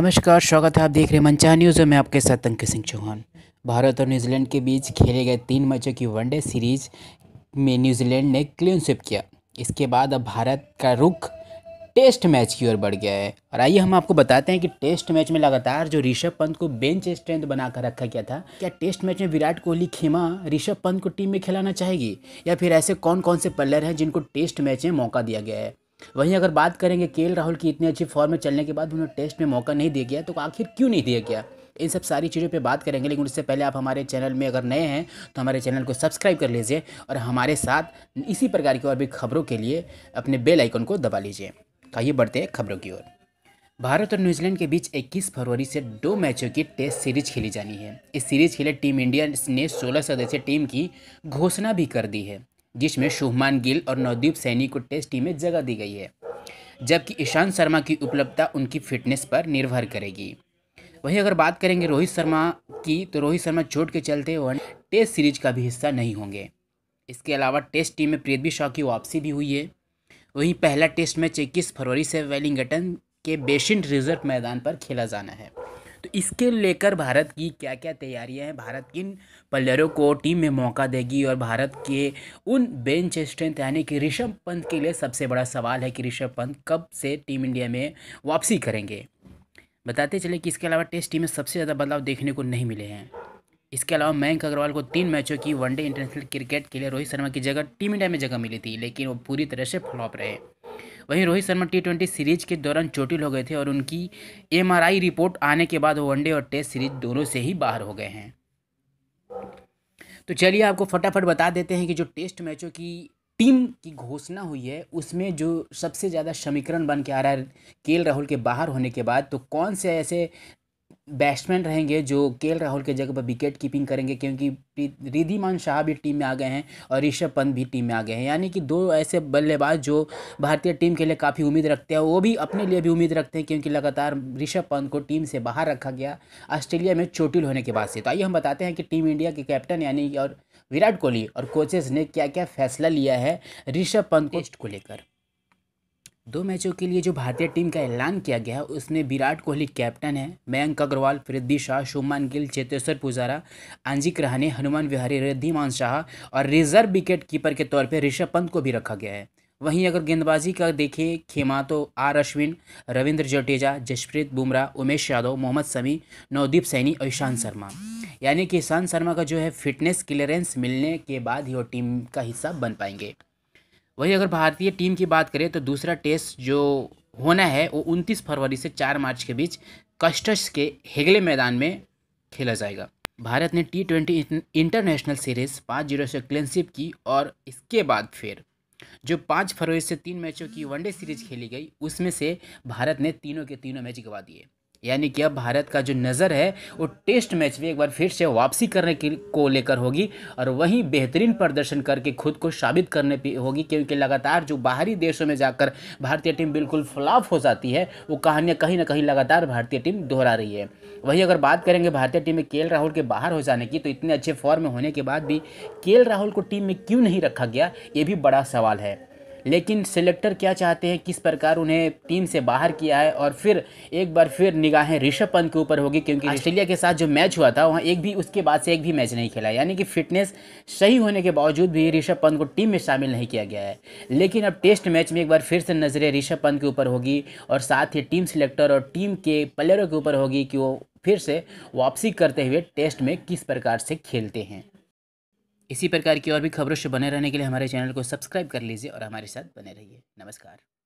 नमस्कार स्वागत है आप देख रहे हैं मंचा न्यूज़ और मैं आपके साथ अंक सिंह चौहान भारत और न्यूजीलैंड के बीच खेले गए तीन मैचों की वनडे सीरीज में न्यूजीलैंड ने क्लीन स्विप किया इसके बाद अब भारत का रुख टेस्ट मैच की ओर बढ़ गया है और आइए हम आपको बताते हैं कि टेस्ट मैच में लगातार जो ऋषभ पंत को बेंच स्ट्रेंथ बनाकर रखा गया था क्या टेस्ट मैच में विराट कोहली खेमा ऋषभ पंत को टीम में खिलाना चाहेगी या फिर ऐसे कौन कौन से प्लेयर हैं जिनको टेस्ट मैच में मौका दिया गया है वहीं अगर बात करेंगे के राहुल की इतनी अच्छी फॉर्म में चलने के बाद उन्हें टेस्ट में मौका नहीं दिया गया तो आखिर क्यों नहीं दिया गया इन सब सारी चीज़ों पे बात करेंगे लेकिन उससे पहले आप हमारे चैनल में अगर नए हैं तो हमारे चैनल को सब्सक्राइब कर लीजिए और हमारे साथ इसी प्रकार की और भी खबरों के लिए अपने बेल आइकन को दबा लीजिए तो आइए बढ़ते हैं खबरों की ओर भारत और न्यूजीलैंड के बीच 21 फरवरी से दो मैचों की टेस्ट सीरीज खेली जानी है इस सीरीज के लिए टीम इंडिया ने 16 सदस्यीय टीम की घोषणा भी कर दी है जिसमें शुभमान गिल और नवदीप सैनी को टेस्ट टीम में जगह दी गई है जबकि ईशांत शर्मा की उपलब्धता उनकी फिटनेस पर निर्भर करेगी वहीं अगर बात करेंगे रोहित शर्मा की तो रोहित शर्मा चोट के चलते वन टेस्ट सीरीज का भी हिस्सा नहीं होंगे इसके अलावा टेस्ट टीम में पृथ्वी शॉ की वापसी भी हुई है वहीं पहला टेस्ट मैच इक्कीस फरवरी से वेलिंगटन के बेशिन रिजर्व मैदान पर खेला जाना है तो इसके लेकर भारत की क्या क्या तैयारियां हैं भारत किन प्लेयरों को टीम में मौका देगी और भारत के उन बेंच स्ट्रेंथ यानी कि ऋषभ पंत के लिए सबसे बड़ा सवाल है कि ऋषभ पंत कब से टीम इंडिया में वापसी करेंगे बताते चले कि इसके अलावा टेस्ट टीम में सबसे ज़्यादा बदलाव देखने को नहीं मिले हैं इसके अलावा मयंक अग्रवाल को तीन मैचों की वनडे इंटरनेशनल क्रिकेट के लिए रोहित शर्मा की जगह टीम इंडिया में जगह मिली थी लेकिन वो पूरी तरह से फ्लॉप रहे वहीं Rohit Sharma T twenty series के दौरान चोटिल हो गए थे और उनकी एम रिपोर्ट आने के बाद वो वनडे और टेस्ट सीरीज दोनों से ही बाहर हो गए हैं तो चलिए आपको फटाफट बता देते हैं कि जो टेस्ट मैचों की टीम की घोषणा हुई है उसमें जो सबसे ज़्यादा समीकरण बन के आ रहा है के राहुल के बाहर होने के बाद तो कौन से ऐसे बैट्समैन रहेंगे जो के राहुल के जगह पर विकेट कीपिंग करेंगे क्योंकि रिधिमान शाह भी टीम में आ गए हैं और ऋषभ पंत भी टीम में आ गए हैं यानी कि दो ऐसे बल्लेबाज जो भारतीय टीम के लिए काफ़ी उम्मीद रखते हैं वो भी अपने लिए भी उम्मीद रखते हैं क्योंकि लगातार ऋषभ पंत को टीम से बाहर रखा गया ऑस्ट्रेलिया में चोटिल होने के बाद से तो आइए हम बताते हैं कि टीम इंडिया के कैप्टन यानी और विराट कोहली और कोचेज़ ने क्या क्या फैसला लिया है ऋषभ पंत को लेकर दो मैचों के लिए जो भारतीय टीम का ऐलान किया गया है उसमें विराट कोहली कैप्टन है मयंक अग्रवाल पृथ्वी शाह शुभमान गिल चेतेश्वर पुजारा अंजिक रहाने हनुमान विहारी रिद्धिमान शाह और रिजर्व विकेट कीपर के तौर पर ऋषभ पंत को भी रखा गया है वहीं अगर गेंदबाजी का देखें खेमा तो आर अश्विन रविंद्र जडेजा जसप्रीत बुमराह उमेश यादव मोहम्मद समी नवदीप सैनी और ईशांत शर्मा यानी कि ईशांत शर्मा का जो है फिटनेस क्लियरेंस मिलने के बाद ही वो टीम का हिस्सा बन पाएंगे वहीं अगर भारतीय टीम की बात करें तो दूसरा टेस्ट जो होना है वो उनतीस फरवरी से चार मार्च के बीच कस्टस के हेगले मैदान में खेला जाएगा भारत ने टी ट्वेंटी इंटरनेशनल सीरीज़ पाँच जीरो से क्लिनशिप की और इसके बाद फिर जो पाँच फरवरी से तीन मैचों की वनडे सीरीज खेली गई उसमें से भारत ने तीनों के तीनों मैच गवा दिए यानी कि अब भारत का जो नज़र है वो टेस्ट मैच में एक बार फिर से वापसी करने की को लेकर होगी और वहीं बेहतरीन प्रदर्शन करके खुद को साबित करने होगी क्योंकि लगातार जो बाहरी देशों में जाकर भारतीय टीम बिल्कुल फ्लॉप हो जाती है वो कहानियाँ कहीं ना कहीं लगातार भारतीय टीम दोहरा रही है वहीं अगर बात करेंगे भारतीय टीम में के राहुल के बाहर हो जाने की तो इतने अच्छे फॉर्म में होने के बाद भी के राहुल को टीम में क्यों नहीं रखा गया ये भी बड़ा सवाल है लेकिन सेलेक्टर क्या चाहते हैं किस प्रकार उन्हें टीम से बाहर किया है और फिर एक बार फिर निगाहें ऋषभ पंत के ऊपर होगी क्योंकि ऑस्ट्रेलिया के साथ जो मैच हुआ था वहाँ एक भी उसके बाद से एक भी मैच नहीं खेला यानी कि फिटनेस सही होने के बावजूद भी ऋषभ पंत को टीम में शामिल नहीं किया गया है लेकिन अब टेस्ट मैच में एक बार फिर से नज़रें ऋषभ पंत के ऊपर होगी और साथ ही टीम सिलेक्टर और टीम के प्लेयरों के ऊपर होगी कि वो फिर से वापसी करते हुए टेस्ट में किस प्रकार से खेलते हैं इसी प्रकार की और भी खबरों से बने रहने के लिए हमारे चैनल को सब्सक्राइब कर लीजिए और हमारे साथ बने रहिए नमस्कार